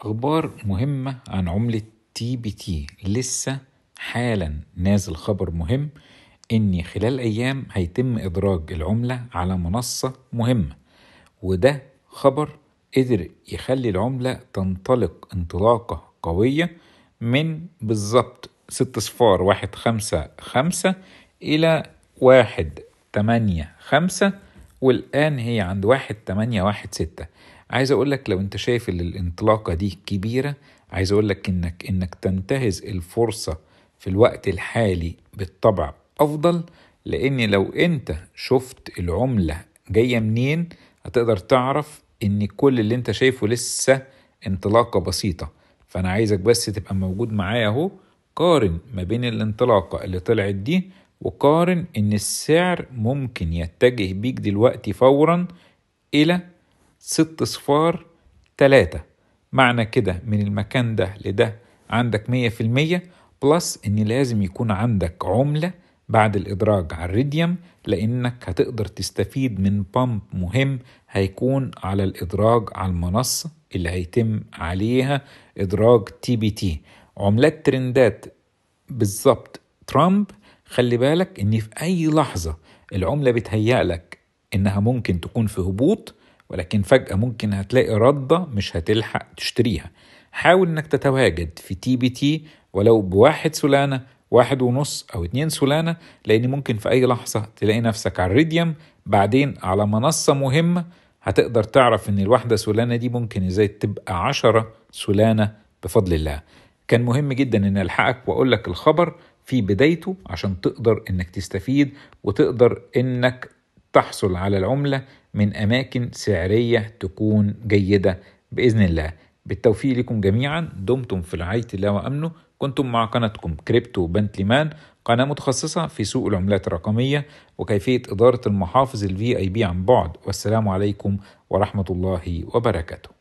أخبار مهمة عن عملة تي بي تي لسه حالا نازل خبر مهم إن خلال أيام هيتم إدراج العملة على منصة مهمة وده خبر قدر يخلي العملة تنطلق انطلاقة قوية من بالظبط ست صفار واحد خمسة خمسة إلى واحد تمانية خمسة والآن هي عند واحد تمانية واحد ستة عايز اقول لك لو انت شايف ان الانطلاقه دي كبيره عايز اقول لك انك انك تنتهز الفرصه في الوقت الحالي بالطبع افضل لان لو انت شفت العمله جايه منين هتقدر تعرف ان كل اللي انت شايفه لسه انطلاقه بسيطه فانا عايزك بس تبقى موجود معايا اهو قارن ما بين الانطلاقه اللي طلعت دي وقارن ان السعر ممكن يتجه بيك دلوقتي فورا الى ست صفار تلاتة معنى كده من المكان ده لده عندك مية في المية بلس ان لازم يكون عندك عملة بعد الإدراج على الريديوم لأنك هتقدر تستفيد من بامب مهم هيكون على الإدراج على المنصة اللي هيتم عليها إدراج تي بي تي عملات ترندات بالظبط ترامب خلي بالك ان في اي لحظة العملة بتهيأ لك انها ممكن تكون في هبوط ولكن فجأة ممكن هتلاقي ردة مش هتلحق تشتريها حاول انك تتواجد في تي بي تي ولو بواحد سلانة واحد ونص او اتنين سلانة لان ممكن في اي لحظة تلاقي نفسك على الريديم بعدين على منصة مهمة هتقدر تعرف ان الواحدة سلانة دي ممكن ازاي تبقى عشرة سلانة بفضل الله كان مهم جدا ان الحقك واقول لك الخبر في بدايته عشان تقدر انك تستفيد وتقدر انك تحصل على العملة من أماكن سعرية تكون جيدة بإذن الله بالتوفيق لكم جميعا دمتم في رعاية الله وأمنه كنتم مع قناتكم كريبتو بنتلي مان قناة متخصصة في سوق العملات الرقمية وكيفية إدارة المحافظ الفي اي بي عن بعد والسلام عليكم ورحمة الله وبركاته